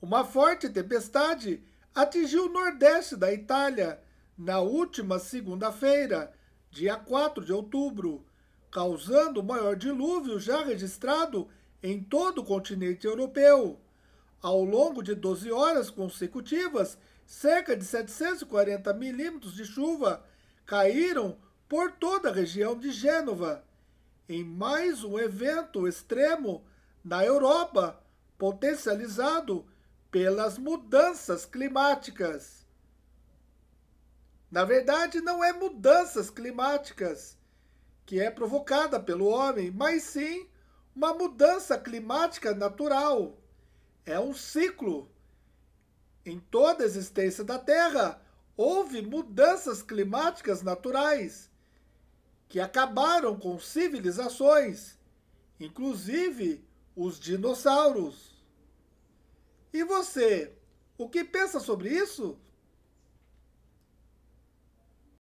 Uma forte tempestade atingiu o nordeste da Itália na última segunda-feira, dia 4 de outubro, causando o maior dilúvio já registrado em todo o continente europeu. Ao longo de 12 horas consecutivas, cerca de 740 milímetros de chuva caíram por toda a região de Gênova. Em mais um evento extremo na Europa, potencializado pelas mudanças climáticas. Na verdade, não é mudanças climáticas que é provocada pelo homem, mas sim uma mudança climática natural. É um ciclo. Em toda a existência da Terra, houve mudanças climáticas naturais que acabaram com civilizações, inclusive os dinossauros. E você, o que pensa sobre isso?